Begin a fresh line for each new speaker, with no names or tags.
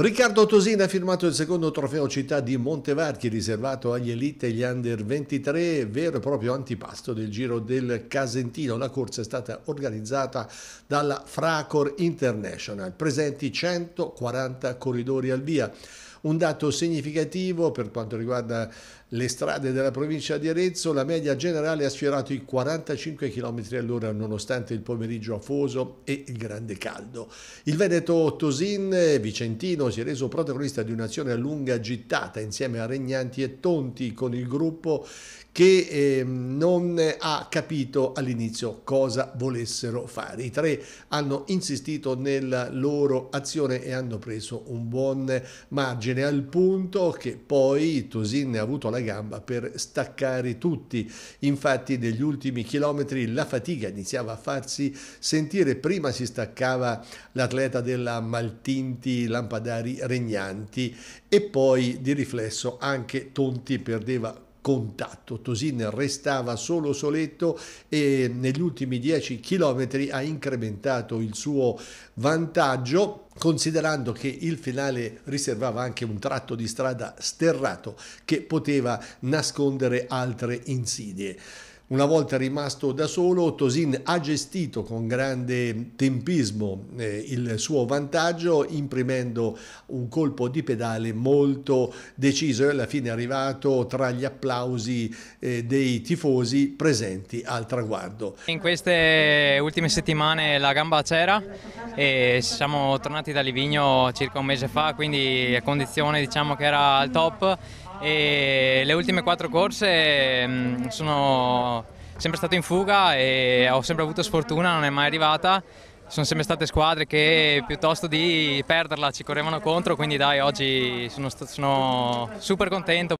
Riccardo Tosin ha firmato il secondo trofeo città di Montevarchi riservato agli elite e gli under 23, vero e proprio antipasto del Giro del Casentino. La corsa è stata organizzata dalla Fracor International, presenti 140 corridori al via un dato significativo per quanto riguarda le strade della provincia di Arezzo, la media generale ha sfiorato i 45 km all'ora nonostante il pomeriggio afoso e il grande caldo. Il Veneto Tosin Vicentino si è reso protagonista di un'azione a lunga gittata insieme a Regnanti e Tonti con il gruppo che eh, non ha capito all'inizio cosa volessero fare. I tre hanno insistito nella loro azione e hanno preso un buon margine al punto che poi Tosin ha avuto la la gamba per staccare tutti. Infatti negli ultimi chilometri la fatica iniziava a farsi sentire, prima si staccava l'atleta della Maltinti Lampadari Regnanti e poi di riflesso anche Tonti perdeva contatto. Tosin restava solo soletto e negli ultimi 10 km ha incrementato il suo vantaggio considerando che il finale riservava anche un tratto di strada sterrato che poteva nascondere altre insidie. Una volta rimasto da solo, Tosin ha gestito con grande tempismo eh, il suo vantaggio, imprimendo un colpo di pedale molto deciso e alla fine è arrivato tra gli applausi eh, dei tifosi presenti al traguardo.
In queste ultime settimane la gamba c'era e siamo tornati da Livigno circa un mese fa, quindi a condizione diciamo che era al top e le ultime quattro corse mm, sono sempre stato in fuga e ho sempre avuto sfortuna, non è mai arrivata. Sono sempre state squadre che piuttosto di perderla ci correvano contro, quindi dai, oggi sono, sono super contento